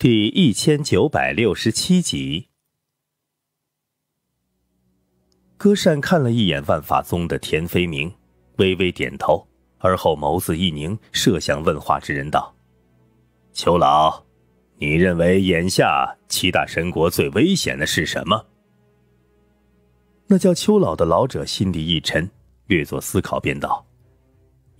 第一千九百六十七集，歌善看了一眼万法宗的田飞明，微微点头，而后眸子一凝，射向问话之人，道：“邱老，你认为眼下七大神国最危险的是什么？”那叫邱老的老者心底一沉，略作思考，便道：“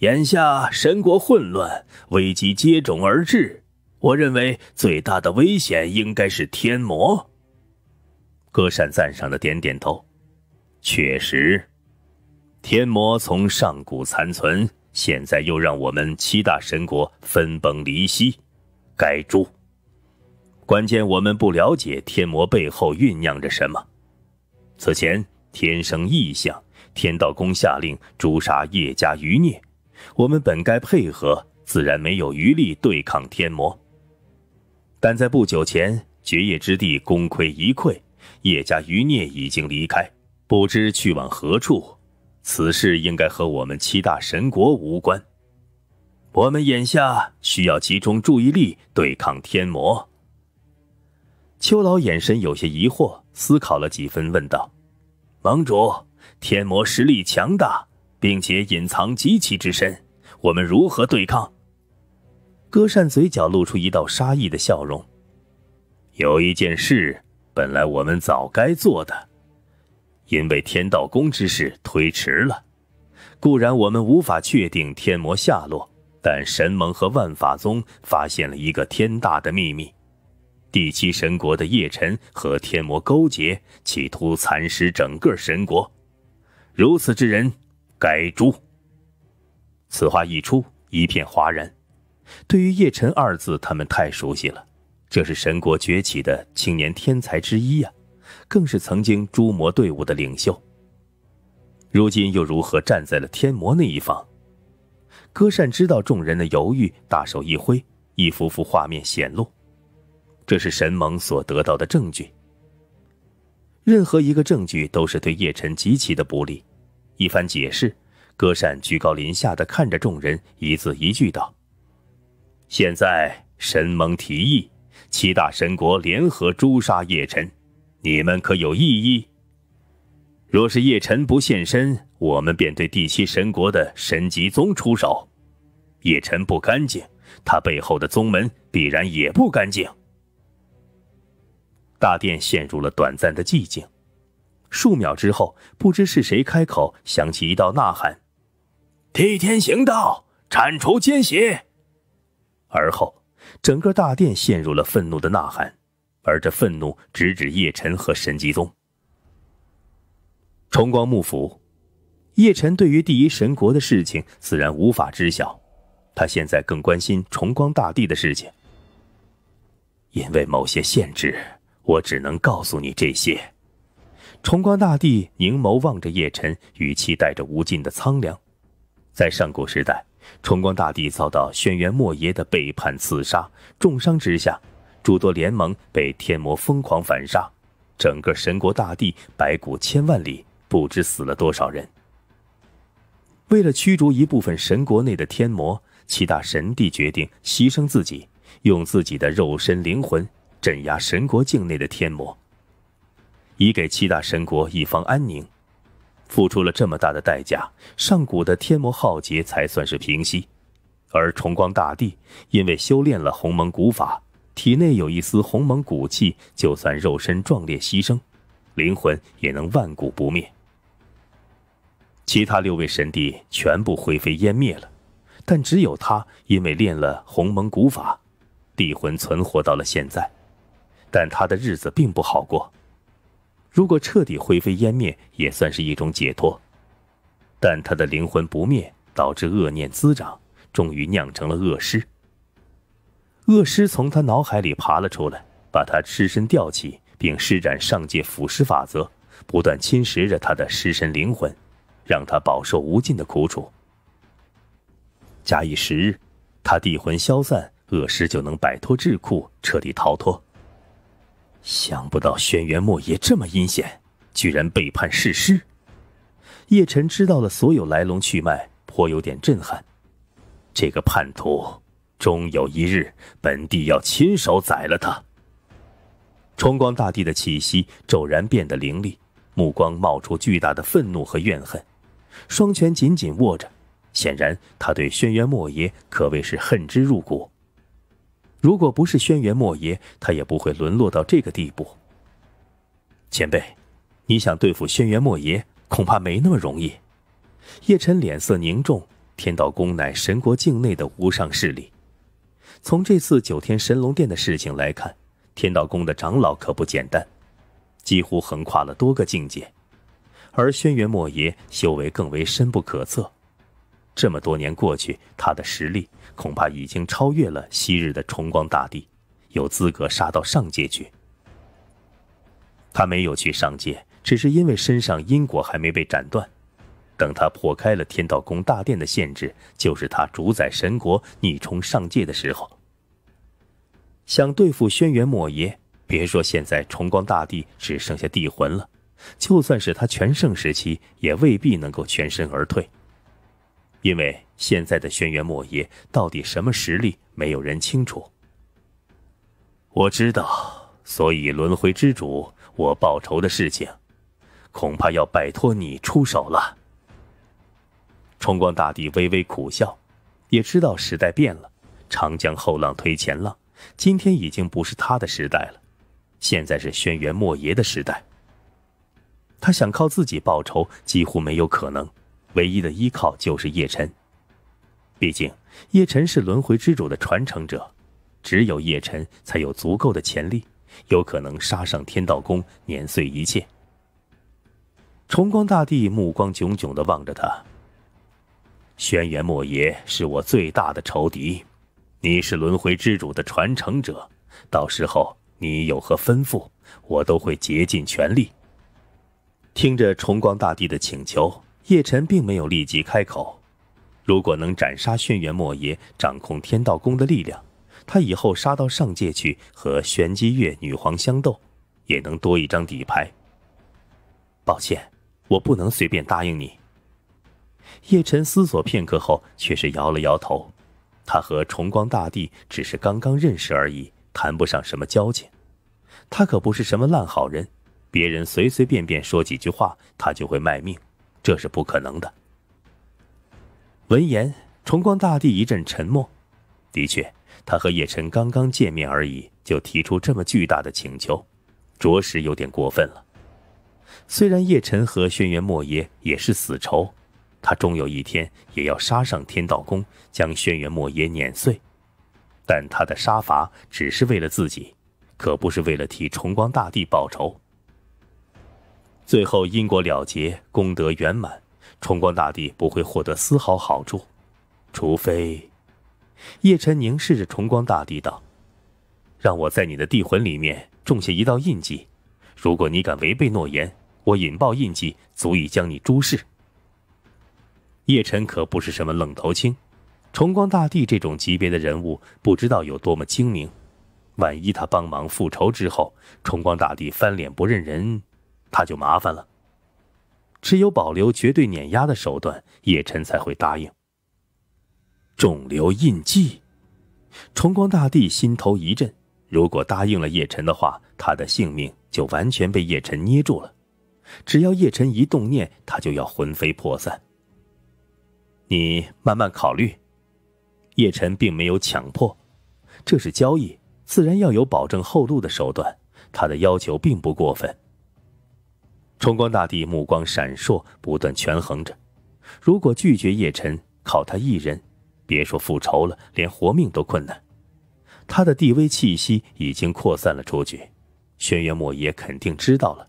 眼下神国混乱，危机接踵而至。”我认为最大的危险应该是天魔。歌善赞赏的点点头，确实，天魔从上古残存，现在又让我们七大神国分崩离析，该诛。关键我们不了解天魔背后酝酿着什么。此前天生异象，天道宫下令诛杀叶家余孽，我们本该配合，自然没有余力对抗天魔。但在不久前，绝业之地功亏一篑，叶家余孽已经离开，不知去往何处。此事应该和我们七大神国无关。我们眼下需要集中注意力对抗天魔。秋老眼神有些疑惑，思考了几分，问道：“盟主，天魔实力强大，并且隐藏极其之深，我们如何对抗？”歌善嘴角露出一道杀意的笑容。有一件事，本来我们早该做的，因为天道宫之事推迟了。固然我们无法确定天魔下落，但神盟和万法宗发现了一个天大的秘密：第七神国的叶辰和天魔勾结，企图蚕食整个神国。如此之人，该诛！此话一出，一片哗然。对于“叶辰二字，他们太熟悉了。这是神国崛起的青年天才之一呀，更是曾经诛魔队伍的领袖。如今又如何站在了天魔那一方？歌善知道众人的犹豫，大手一挥，一幅幅画面显露。这是神盟所得到的证据。任何一个证据都是对叶辰极其的不利。一番解释，歌善居高临下的看着众人，一字一句道。现在，神盟提议，七大神国联合诛杀叶辰，你们可有异议？若是叶辰不现身，我们便对第七神国的神级宗出手。叶辰不干净，他背后的宗门必然也不干净。大殿陷入了短暂的寂静，数秒之后，不知是谁开口，响起一道呐喊：“替天行道，铲除奸邪。”而后，整个大殿陷入了愤怒的呐喊，而这愤怒直指叶辰和神机宗。崇光幕府，叶辰对于第一神国的事情自然无法知晓，他现在更关心崇光大帝的事情。因为某些限制，我只能告诉你这些。崇光大帝凝眸望着叶辰，语气带着无尽的苍凉，在上古时代。崇光大帝遭到轩辕莫邪的背叛刺杀，重伤之下，诸多联盟被天魔疯狂反杀，整个神国大地白骨千万里，不知死了多少人。为了驱逐一部分神国内的天魔，七大神帝决定牺牲自己，用自己的肉身灵魂镇压神国境内的天魔，以给七大神国一方安宁。付出了这么大的代价，上古的天魔浩劫才算是平息。而重光大帝因为修炼了鸿蒙古法，体内有一丝鸿蒙古气，就算肉身壮烈牺牲，灵魂也能万古不灭。其他六位神帝全部灰飞烟灭了，但只有他因为练了鸿蒙古法，地魂存活到了现在。但他的日子并不好过。如果彻底灰飞烟灭，也算是一种解脱。但他的灵魂不灭，导致恶念滋长，终于酿成了恶尸。恶尸从他脑海里爬了出来，把他尸身吊起，并施展上界腐蚀法则，不断侵蚀着他的尸身灵魂，让他饱受无尽的苦楚。假以时日，他地魂消散，恶尸就能摆脱桎梏，彻底逃脱。想不到轩辕墨邪这么阴险，居然背叛世师。叶辰知道了所有来龙去脉，颇有点震撼。这个叛徒，终有一日，本帝要亲手宰了他。崇光大帝的气息骤然变得凌厉，目光冒出巨大的愤怒和怨恨，双拳紧紧握着，显然他对轩辕墨邪可谓是恨之入骨。如果不是轩辕墨爷，他也不会沦落到这个地步。前辈，你想对付轩辕墨爷，恐怕没那么容易。叶辰脸色凝重，天道宫乃神国境内的无上势力。从这次九天神龙殿的事情来看，天道宫的长老可不简单，几乎横跨了多个境界，而轩辕墨爷修为更为深不可测。这么多年过去，他的实力恐怕已经超越了昔日的崇光大帝，有资格杀到上界去。他没有去上界，只是因为身上因果还没被斩断。等他破开了天道宫大殿的限制，就是他主宰神国、逆冲上界的时候。想对付轩辕莫邪，别说现在崇光大帝只剩下帝魂了，就算是他全盛时期，也未必能够全身而退。因为现在的轩辕墨爷到底什么实力，没有人清楚。我知道，所以轮回之主，我报仇的事情，恐怕要拜托你出手了。崇光大帝微微苦笑，也知道时代变了，长江后浪推前浪，今天已经不是他的时代了，现在是轩辕墨爷的时代。他想靠自己报仇，几乎没有可能。唯一的依靠就是叶辰，毕竟叶辰是轮回之主的传承者，只有叶辰才有足够的潜力，有可能杀上天道宫，碾碎一切。重光大帝目光炯炯地望着他。轩辕莫邪是我最大的仇敌，你是轮回之主的传承者，到时候你有何吩咐，我都会竭尽全力。听着重光大帝的请求。叶辰并没有立即开口。如果能斩杀轩辕莫邪，掌控天道宫的力量，他以后杀到上界去和玄机月女皇相斗，也能多一张底牌。抱歉，我不能随便答应你。叶辰思索片刻后，却是摇了摇头。他和崇光大帝只是刚刚认识而已，谈不上什么交情。他可不是什么烂好人，别人随随便便说几句话，他就会卖命。这是不可能的。闻言，崇光大帝一阵沉默。的确，他和叶辰刚刚见面而已，就提出这么巨大的请求，着实有点过分了。虽然叶辰和轩辕莫邪也是死仇，他终有一天也要杀上天道宫，将轩辕莫邪碾碎，但他的杀伐只是为了自己，可不是为了替崇光大帝报仇。最后因果了结，功德圆满，崇光大帝不会获得丝毫好处，除非，叶晨凝视着崇光大帝道：“让我在你的地魂里面种下一道印记，如果你敢违背诺言，我引爆印记，足以将你诛杀。”叶晨可不是什么愣头青，崇光大帝这种级别的人物不知道有多么精明，万一他帮忙复仇之后，崇光大帝翻脸不认人。他就麻烦了。只有保留绝对碾压的手段，叶辰才会答应。肿瘤印记，崇光大帝心头一震。如果答应了叶辰的话，他的性命就完全被叶辰捏住了。只要叶辰一动念，他就要魂飞魄散。你慢慢考虑。叶辰并没有强迫，这是交易，自然要有保证后路的手段。他的要求并不过分。崇光大帝目光闪烁，不断权衡着：如果拒绝叶辰，靠他一人，别说复仇了，连活命都困难。他的地威气息已经扩散了出去，轩辕墨也肯定知道了。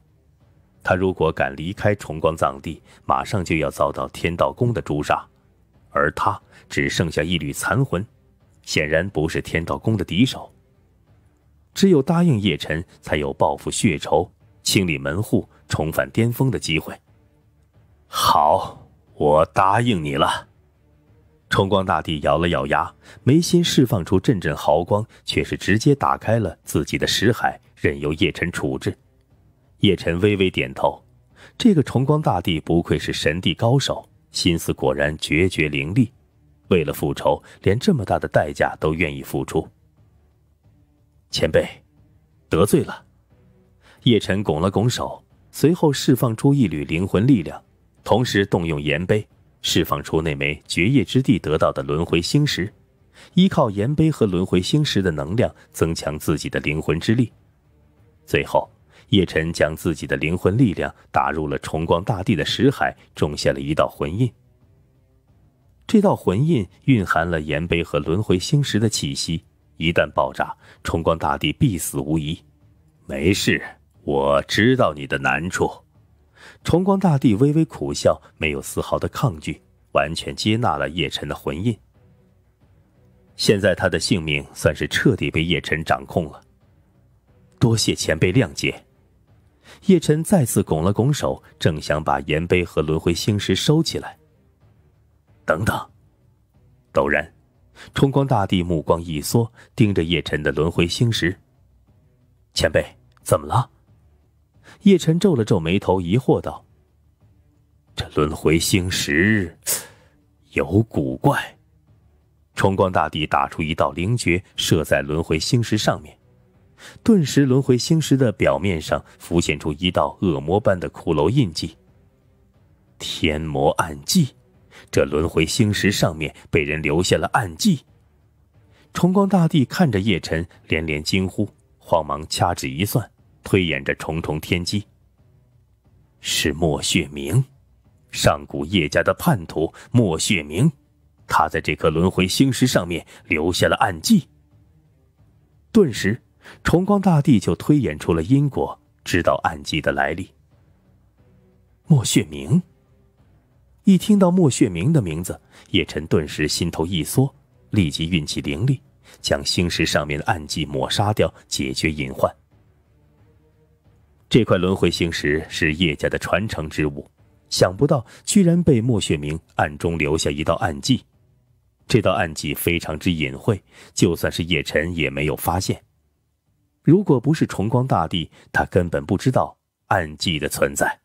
他如果敢离开崇光藏地，马上就要遭到天道宫的诛杀，而他只剩下一缕残魂，显然不是天道宫的敌手。只有答应叶辰，才有报复血仇。清理门户、重返巅峰的机会。好，我答应你了。崇光大帝咬了咬牙，眉心释放出阵阵毫光，却是直接打开了自己的识海，任由叶辰处置。叶辰微微点头，这个崇光大帝不愧是神帝高手，心思果然决绝凌厉。为了复仇，连这么大的代价都愿意付出。前辈，得罪了。叶辰拱了拱手，随后释放出一缕灵魂力量，同时动用岩碑，释放出那枚绝业之地得到的轮回星石，依靠岩碑和轮回星石的能量增强自己的灵魂之力。最后，叶辰将自己的灵魂力量打入了重光大帝的识海，种下了一道魂印。这道魂印蕴含了岩碑和轮回星石的气息，一旦爆炸，重光大帝必死无疑。没事。我知道你的难处，重光大帝微微苦笑，没有丝毫的抗拒，完全接纳了叶辰的魂印。现在他的性命算是彻底被叶辰掌控了。多谢前辈谅解。叶辰再次拱了拱手，正想把岩碑和轮回星石收起来。等等，陡然，重光大帝目光一缩，盯着叶辰的轮回星石。前辈，怎么了？叶晨皱了皱眉头，疑惑道：“这轮回星石有古怪。”重光大帝打出一道灵诀，射在轮回星石上面，顿时，轮回星石的表面上浮现出一道恶魔般的骷髅印记。天魔暗记，这轮回星石上面被人留下了暗记。重光大帝看着叶辰，连连惊呼，慌忙掐指一算。推演着重重天机，是莫雪明，上古叶家的叛徒莫雪明，他在这颗轮回星石上面留下了暗记。顿时，崇光大帝就推演出了因果，知道暗记的来历。莫雪明，一听到莫雪明的名字，叶辰顿时心头一缩，立即运起灵力，将星石上面的暗记抹杀掉，解决隐患。这块轮回星石是叶家的传承之物，想不到居然被莫雪明暗中留下一道暗记。这道暗记非常之隐晦，就算是叶晨也没有发现。如果不是崇光大帝，他根本不知道暗记的存在。